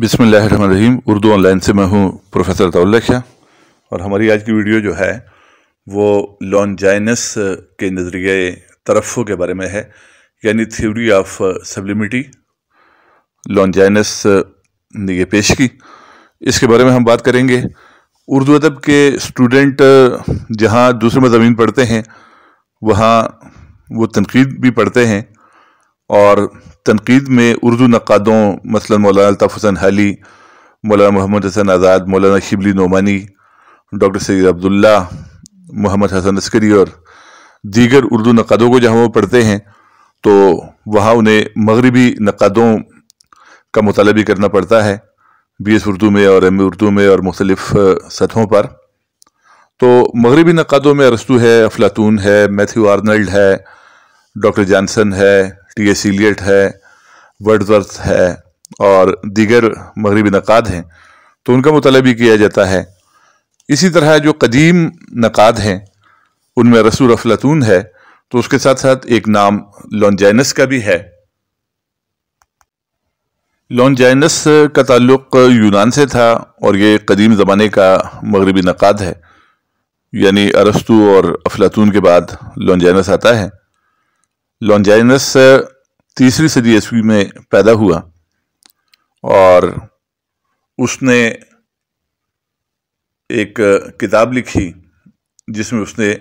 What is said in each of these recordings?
बिसमीम उर्दू ऑनलाइन से मैं हूँ प्रोफेसर तौल शाह और हमारी आज की वीडियो जो है वो लॉन्जाइनस के नज़रिए तरफ़ों के बारे में है यानी थ्योरी ऑफ सब्लिमिटी लॉन्जाइनस ने ये पेश की इसके बारे में हम बात करेंगे उर्दू अदब के स्टूडेंट जहाँ दूसरे मजामी पढ़ते हैं वहाँ वो तनकीद भी पढ़ते हैं और तनकीद में उर्दू नक़ादों मसला मौलाना अल्ताफ़ हुसैन हाली मौलाना मोहम्मद हसन आज़ाद मौलाना शिबली नोमानी डॉक्टर सैद अब्दुल्ला मोहम्मद हसन अस्करी और दीगर उर्दू नक़ादों को जहाँ वो पढ़ते हैं तो वहाँ उन्हें मगरबी नक़ादों का मुताला भी करना पड़ता है बी एस उर्दू में और एम उर्दू में और मुख्तलिफ सतहों पर तो मगरबी नक़ादों में अरस्तू है अफलातून है मैथ्यू आर्नल्ड है डॉक्टर जानसन है टी एस इलियट है वर्डवर्थ है और दीगर मगरबी नक़ाद हैं तो उनका मतलब भी किया जाता है इसी तरह जो कदीम नक़ाद हैं उनमें रसूल अफलातून है तो उसके साथ साथ एक नाम लॉन्जाइनस का भी है लॉन्जाइनस का ताल्लुक यूनान से था और ये कदीम ज़माने का मगरबी नक़ाद है यानी अरस्तु और अफलातून के बाद लॉन्जाइनस आता है लॉन्जाइनस तीसरी सदी ईस्वी में पैदा हुआ और उसने एक किताब लिखी जिसमें उसने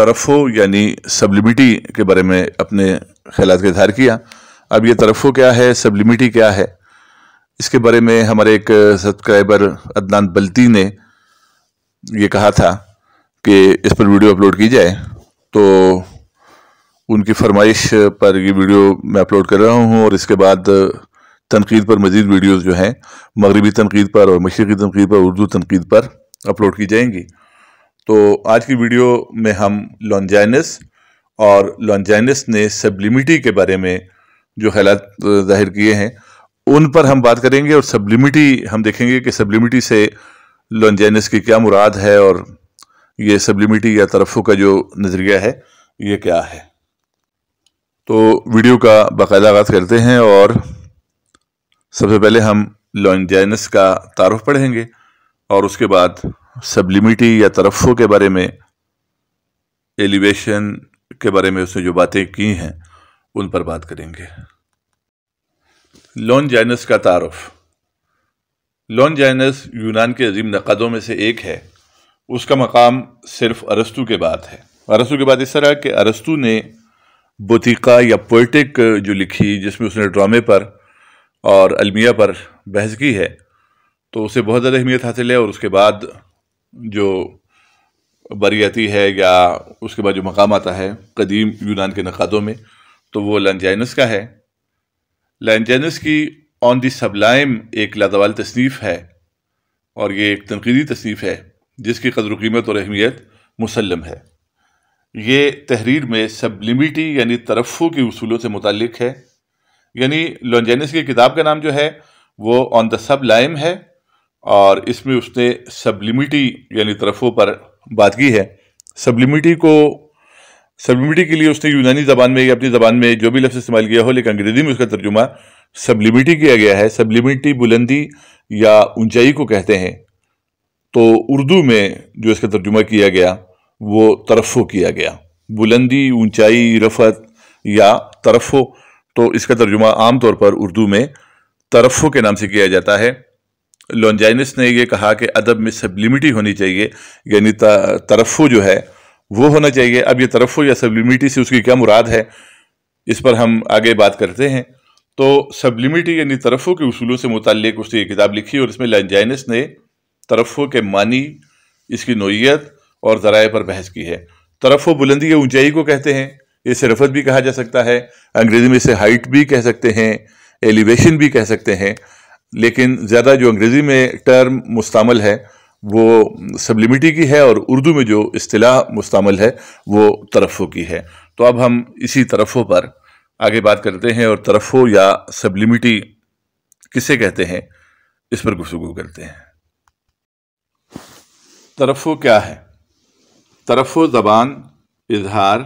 तरफ़ों यानी सबलिमिटी के बारे में अपने ख्याल का इजहार किया अब ये तरफ़ों क्या है सबलिमिटी क्या है इसके बारे में हमारे एक सब्सक्राइबर अदनान बल्ती ने ये कहा था कि इस पर वीडियो अपलोड की जाए तो उनकी फरमाइश पर ये वीडियो मैं अपलोड कर रहा हूँ और इसके बाद तनकीद पर मज़ीद वीडियोज़ जो हैं मगरबी तनकीद पर और मशरक़ी तनकीद पर उर्दू तनकीद पर अपलोड की जाएंगी तो आज की वीडियो में हम लॉन्जाइनस और लॉन्जाइनस ने सब्लिमिटी के बारे में जो ख्याल जाहिर किए हैं उन पर हम बात करेंगे और सब्लिमिटी हम देखेंगे कि सब्लिमिटी से लॉन्जाइनस की क्या मुराद है और ये सब्लिमिटी या तरफ़ों का जो नज़रिया है ये क्या है तो वीडियो का बाकायदा आगाज़ करते हैं और सबसे पहले हम लॉन्जाइनस का तारफ़ पढ़ेंगे और उसके बाद सबलिमिटी या तरफ़ों के बारे में एलिवेशन के बारे में उसने जो बातें की हैं उन पर बात करेंगे लॉन्जाइनस का तारफ़ लॉन्जाइनस यूनान के अजीम नक़दों में से एक है उसका मकाम सिर्फ अरस्तु के बाद है अरस्तु के बाद इस तरह कि अरस्तु ने बुतिका या पोइटिक जो लिखी जिसमें उसने ड्रामे पर और अलमिया पर बहस की है तो उसे बहुत ज़्यादा अहमियत हासिल है और उसके बाद जो बरियती है या उसके बाद जो मकाम आता है कदीम यूनान के नक़ादों में तो वो लंजाइनस का है लंजाइनस की ऑन दी सबलाइम एक लादवाल तसनीफ़ है और ये एक तनकीदी तसनीफ़ है जिसकी कदर कीमत और अहमियत मुसलम है ये तहरीर में सबलिमिटी यानी तरफ़ों के उसूलों से मुतलक है यानी लॉन्जेनिस की किताब का नाम जो है वो ऑन द सब लाइम है और इसमें उसने सबलिमिटी यानी तरफ़ों पर बात की है सबलिमिटी को सबलिमिटी के लिए उसने यूनानी ज़बान में या अपनी ज़बान में जो भी लफ्ज़ इस्तेमाल किया हो लेकिन अंग्रेज़ी में उसका तर्जुमा सबलिमिटी किया गया है सबलिमिटी बुलंदी या ऊंचाई को कहते हैं तो उर्दू में जो इसका तर्जुमा किया गया वो तरफ़ो किया गया बुलंदी ऊंचाई रफ़त या तरफ़ो तो इसका तर्जुमा आम तौर पर उर्दू में तरफ़ो के नाम से किया जाता है लॉन्जाइनस ने यह कहा कि अदब में सब्लिमिटी होनी चाहिए यानी तरफ़ो जो है वो होना चाहिए अब ये तरफ़ो या सब्लिमिटी से उसकी क्या मुराद है इस पर हम आगे बात करते हैं तो सब्लिमिटी यानी तरफ़ों के उसूलों से मुतक़ उसने ये किताब लिखी और इसमें लॉन्जाइनस ने तरफ़ों के मानी इसकी नोयत और ज़राए पर बहस की है तरफ बुलंदी या ऊंचाई को कहते हैं इसे रफत भी कहा जा सकता है अंग्रेज़ी में इसे हाइट भी कह सकते हैं एलिवेशन भी कह सकते हैं लेकिन ज़्यादा जो अंग्रेज़ी में टर्म मुस्तमल है वो सब्लिमिटी की है और उर्दू में जो अतलाह मुस्तमल है वो तरफ़ों की है तो अब हम इसी तरफ़ों पर आगे बात करते हैं और तरफ़ों या सबलिमिटी किसे कहते हैं इस पर गुफ्तु करते हैं तरफ़ों क्या है तरफ ज़बान इजहार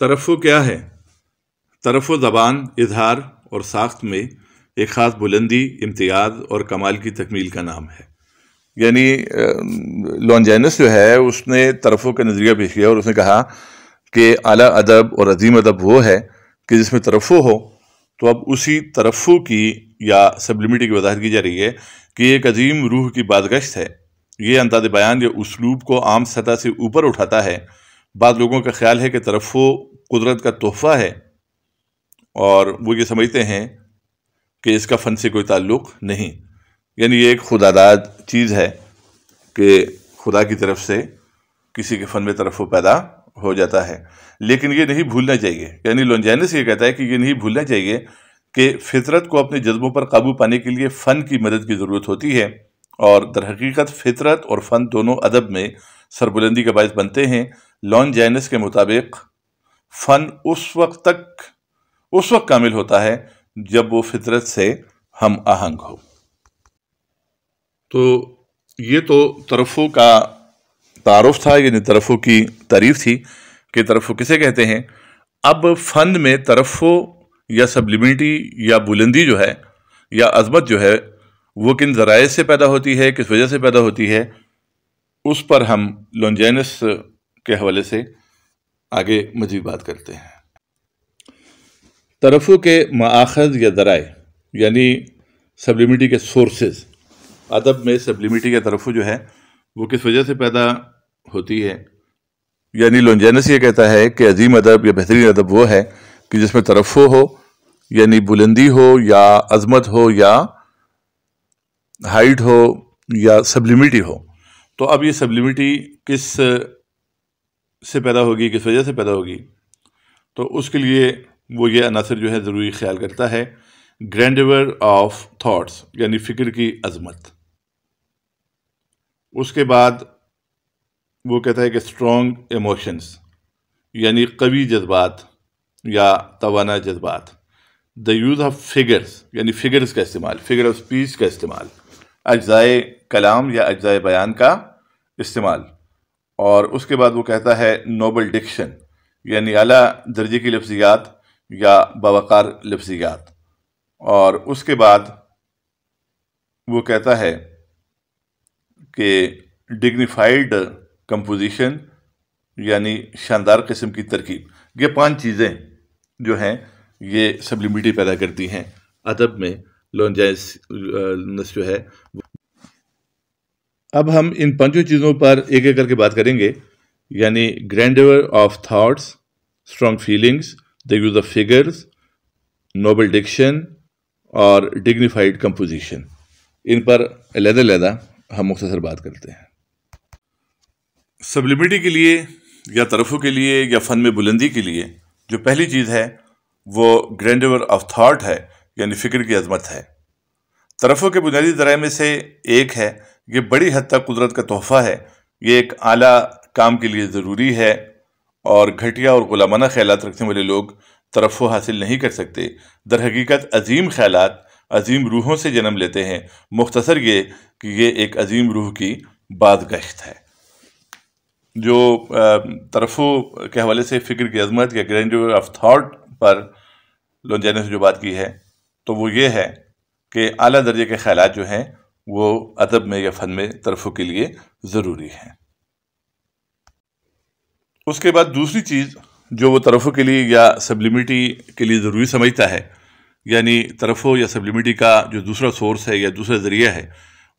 तरफ क्या है तरफ ज़बान इजहार और साख्त में एक ख़ास बुलंदी इम्तियाज़ और कमाल की तकमील का नाम है यानी लॉन्जैनस जो है उसने तरफ़ों का नज़रिया पेश किया और उसने कहा कि आला अदब और अजीम अदब वो है कि जिसमें तरफ़ो हो तो अब उसी तरफ़ की या सब्लिमिटी की वजाहत की जा रही है कि एक अजीम रूह की बादगश्त है ये अंदाज बयान या उसलूब को आम सतह से ऊपर उठाता है बाद लोगों का ख्याल है कि तरफ़ो कुदरत का तोहफ़ा है और वो ये समझते हैं कि इसका फ़न से कोई ताल्लुक़ नहीं यानी ये एक खुदादाद चीज़ है कि खुदा की तरफ से किसी के फ़न में तरफ़ो पैदा हो जाता है लेकिन ये नहीं भूलना चाहिए यानी लॉन्जैनस ये कहता है कि ये नहीं भूलना चाहिए कि फितरत को अपने जज्बों पर काबू पाने के लिए फ़न की मदद की ज़रूरत होती है और दरहकीकत फितरत और फ़न दोनों अदब में सरबुलंदी का बायस बनते हैं लॉन जैनस के मुताबिक फ़न उस वक्त तक उस वक्त कामिल होता है जब वो फितरत से हम आहंग हो तो ये तो तरफ़ों का तारफ़ था यानी तरफ़ों की तारीफ़ थी कि तरफ़ किसे कहते हैं अब फ़न में तरफ़ों या सब्लिमिटी या बुलंदी जो है या अजमत जो है वो किन ज़राए से पैदा होती है किस वजह से पैदा होती है उस पर हम लॉन्जैनस के हवाले से आगे मजीद बात करते हैं तरफ़ों के माखज़ या ज़राए यानी सब्लिमिटी के सोर्सेज अदब में सब्लिमिटी के तरफ़ जो है वो किस वजह से पैदा होती है यानी लोंजानस ये कहता है कि अजीम अदब या बेहतरीन अदब वो है कि जिसमें तरफ़ो हो यानी बुलंदी हो या अजमत हो या हाइट हो या सब्लिमिटी हो तो अब ये सब्लिमिटी किस से पैदा होगी किस वजह से पैदा होगी तो उसके लिए वो ये अनासर जो है ज़रूरी ख्याल करता है ग्रैंडवर ऑफ थॉट्स यानी फ़िक्र की अजमत उसके बाद वो कहता है कि स्ट्रॉन्ग इमोशंस यानी कवि जज्बात या तोाना जज्बात द यूज़ ऑफ फिगर्स यानी फिगर्स का इस्तेमाल फिगर ऑफ स्पीच का इस्तेमाल अज्ज़ाए कलाम या अज्ज़ाए बयान का इस्तेमाल और उसके बाद वो कहता है नोबल डिक्शन यानी अला दर्जे की लफ्ज़ियात या बवकार लफ्ज़ियात और उसके बाद वो कहता है कि डिग्निफाइड कंपोजिशन यानी शानदार किस्म की तरकीब ये पांच चीज़ें जो हैं ये सब्लिमिटी पैदा करती हैं अदब में लॉन्जाइस जो है अब हम इन पांचों चीज़ों पर एक एक करके बात करेंगे यानी grandeur of thoughts strong feelings the use of figures noble diction और डिग्निफाइड कंपोजिशन इन पर अलहदा हम मुख्तर बात करते हैं सबलिमिटी के लिए या तरफ़ों के लिए या फ़न में बुलंदी के लिए जो पहली चीज़ है वो ग्रैंडवर ऑफ थाट है यानी फ़िक्र की अजमत है तरफ़ों के बुनियादी दराय में से एक है ये बड़ी हद तक कुदरत का तोहफ़ा है ये एक आला काम के लिए ज़रूरी है और घटिया और गुलामाना ख्याल रखने वाले लोग तरफ़ों हासिल नहीं कर सकते दर हकीकत अजीम ख्याल अजीम रूहों से जन्म लेते हैं मुख्तसर ये कि ये एक अजीम रूह की बादगश्त है जो तरफों के हवाले से फ़िक्र की अजमत या ग्रैंड ऑफ थाट पर लोजैन से जो बात की है तो वो ये है कि अली दर्जे के ख्याल जो हैं वो अदब में या फ़न में तरफों के लिए ज़रूरी हैं उसके बाद दूसरी चीज़ जो वो तरफों के लिए या सब्लिमिटी के लिए ज़रूरी समझता है यानी तरफों या सब्लिमिटी का जो दूसरा सोर्स है या दूसरा ज़रिया है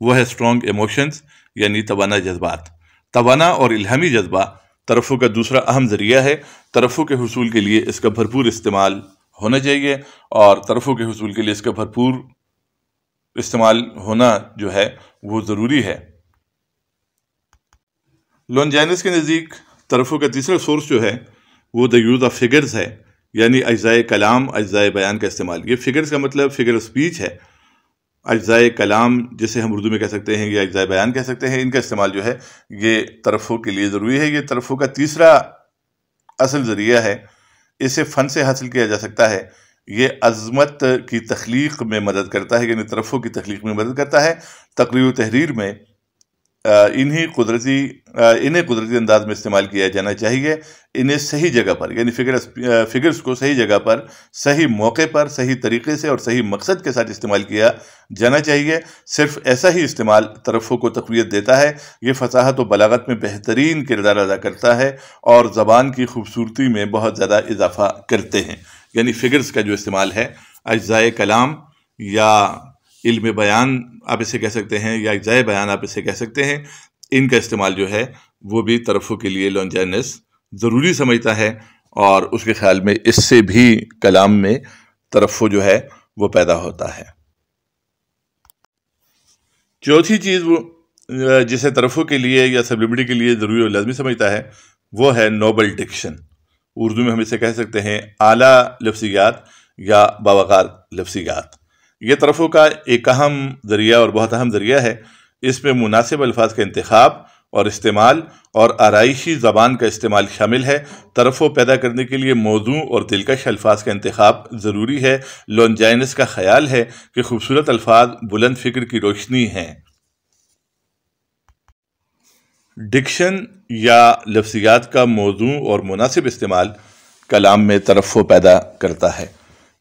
वह है स्ट्रॉन्ग इमोशंस यानी तोाना जज्बात तोाना और इल्हमी जज्बा तरफ़ों का दूसरा अहम ज़रिया है तरफ़ों के हसूल के लिए इसका भरपूर इस्तेमाल होना चाहिए और तरफ़ों के हसूल के लिए इसका भरपूर इस्तेमाल होना जो है वो ज़रूरी है लॉन्जाइनस के नज़दीक तरफ़ों का तीसरा सोर्स जो है वो द यूज़ ऑफ फिगर्स है यानी अज्ज़ाए कलाम अज्ज़ाए बयान का इस्तेमाल ये फिगर्स का मतलब फिगर स्पीच है अज्ज़ाए कलाम जिसे हम उर्दू में कह सकते हैं या अज्ज़ाए बयान कह सकते हैं इनका इस्तेमाल जो है ये तरफ़ों के लिए ज़रूरी है ये तरफ़ों का तीसरा असल ज़रिया है इसे फ़न से हासिल किया जा सकता है ये अज़मत की तख्लीक में मदद करता है यानी तरफ़ों की तख्लीक में मदद करता है तकरीर तहरीर में इन्हीं कुदरती इन्हें कुदरती अंदाज में इस्तेमाल किया जाना चाहिए इन्हें सही जगह पर यानी फिगर फिगर्स को सही जगह पर सही मौके पर सही तरीके से और सही मकसद के साथ इस्तेमाल किया जाना चाहिए सिर्फ ऐसा ही इस्तेमाल तरफ़ों को तकवीत देता है ये फसाहत व बलागत में बेहतरीन किरदार अदा करता है और ज़बान की खूबसूरती में बहुत ज़्यादा इजाफा करते हैं यानी फिगर्स का जो इस्तेमाल है अज्ज़ाए कलाम या इल्म बयान आप इसे कह सकते हैं या जय बयान आप इसे कह सकते हैं इनका इस्तेमाल जो है वो भी तरफ़ों के लिए लॉन्जैनस ज़रूरी समझता है और उसके ख्याल में इससे भी कलाम में तरफ़ो जो है वो पैदा होता है चौथी चीज़ वो जिसे तरफ़ों के लिए या सब्लिमिटी के लिए ज़रूरी और लाजमी समझता है वो है नोबल डिक्शन उर्दू में हम इसे कह सकते हैं आला लफ्सियात या बावकार लफ्सियात ये तरफ़ों का एक अहम ज़रिया और बहुत अहम ज़रिया है इसमें मुनासिब अल्फाज का इंतखब और इस्तेमाल और आरइशी ज़बान का इस्तेमाल शामिल है तरफ़ों पैदा करने के लिए मौजू और दिलकश अल्फाज का इंतखब ज़रूरी है लॉन्जाइनस का ख्याल है कि खूबसूरत अल्फाज बुलंद फ़िक्र की रोशनी हैं डिक्शन या लफ्सियात का मौजू और मुनासिब इस्तेमाल कलाम में तरफो पैदा करता है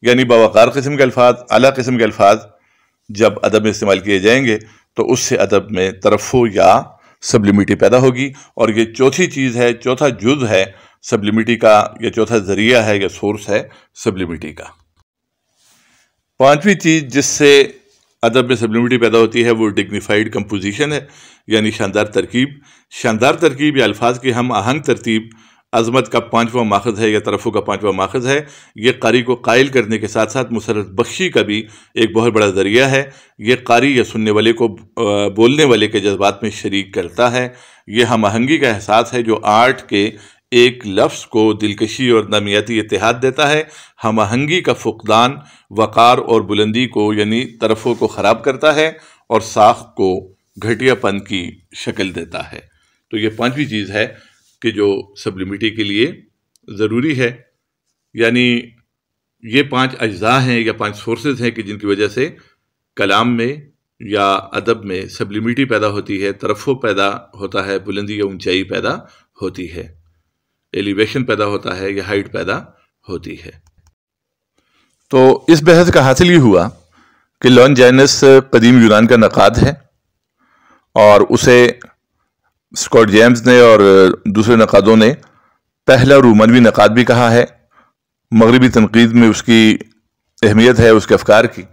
यानी बावक़ार किस्म के अल्फाज अला किस्म के अल्फाज जब अदब में इस्तेमाल किए जाएंगे तो उससे अदब में तरफ़ो या सब्लिमिटी पैदा होगी और ये चौथी चीज़ है चौथा जुज है सबलिमिटी का या चौथा ज़रिया है या सोर्स है सब्लिमिटी का पांचवी चीज़ जिससे अदब में सब्लिमिटी पैदा होती है वो डिग्निफाइड कंपोजिशन है यानी शानदार तरकीब शानदार तरकीब या अल्फाज की हम आहंग तरतीब अजमत का पाँचवा माखज़ है या तरफ़ों का पाँचवा माखज़ है ये कारी को कायल करने के साथ साथ मुसरत बख्शी का भी एक बहुत बड़ा ज़रिया है ये कारी या सुनने वाले को बोलने वाले के जज्बात में शरीक करता है ये हम आहंगी का एहसास है जो आर्ट के एक लफ्ज़ को दिलकशी और नमियाती इतिहाद देता है हम आहंगी का फुकदान वक़ार और बुलंदी को यानी तरफ़ों को ख़राब करता है और साख को घटियापन की शक्ल देता है तो ये पांचवी चीज़ है कि जो सब्लिमिटी के लिए ज़रूरी है यानी ये पांच अज्जा हैं या पांच सोर्सेज हैं कि जिनकी वजह से कलाम में या अदब में सब्लिमिटी पैदा होती है तरफ़ो पैदा होता है बुलंदी या ऊंचाई पैदा होती है एलिवेशन पैदा होता है या हाइट पैदा होती है तो इस बहस का हासिल ये हुआ कि लॉन जैनस कदीम यूनान का नक़ाद है और उसे स्कॉट जेम्स ने और दूसरे नक़ादों ने पहला रोमनवी नक़ाद भी कहा है मगरबी तनकीद में उसकी अहमियत है उसके अफकार की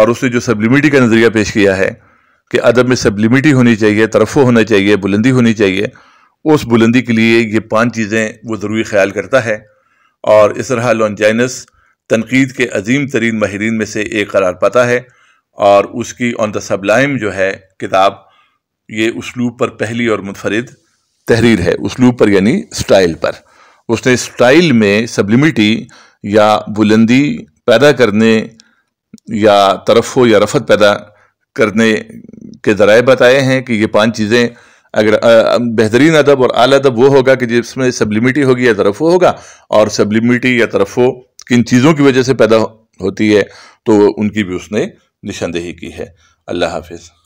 और उसने जो सब्लिमिटी का नज़रिया पेश किया है कि अदब में सब्लिमिटी होनी चाहिए तरफ़ो होना चाहिए बुलंदी होनी चाहिए उस बुलंदी के लिए ये पांच चीज़ें वो ज़रूरी ख्याल करता है और इस तरह लॉन्जाइनस तनकीद के अजीम तरीन माहरीन में से एक करार पाता है और उसकी ऑन द सबलाइम जो है किताब ये उसलूब पर पहली और मुनफरद तहरीर है उसलूब पर यानी स्टाइल पर उसने स्टाइल में सब्लिमिटी या बुलंदी पैदा करने या तरफ़ो या रफत पैदा करने के ज़राए बताए हैं कि ये पांच चीज़ें अगर बेहतरीन अदब और आला अदब वो होगा कि जिसमें सब्लिमिटी होगी या तरफ़ो होगा और सब्लिमिटी या तरफ़ो किन चीज़ों की वजह से पैदा होती है तो उनकी भी उसने निशानदेही की है अल्लाह हाफिज़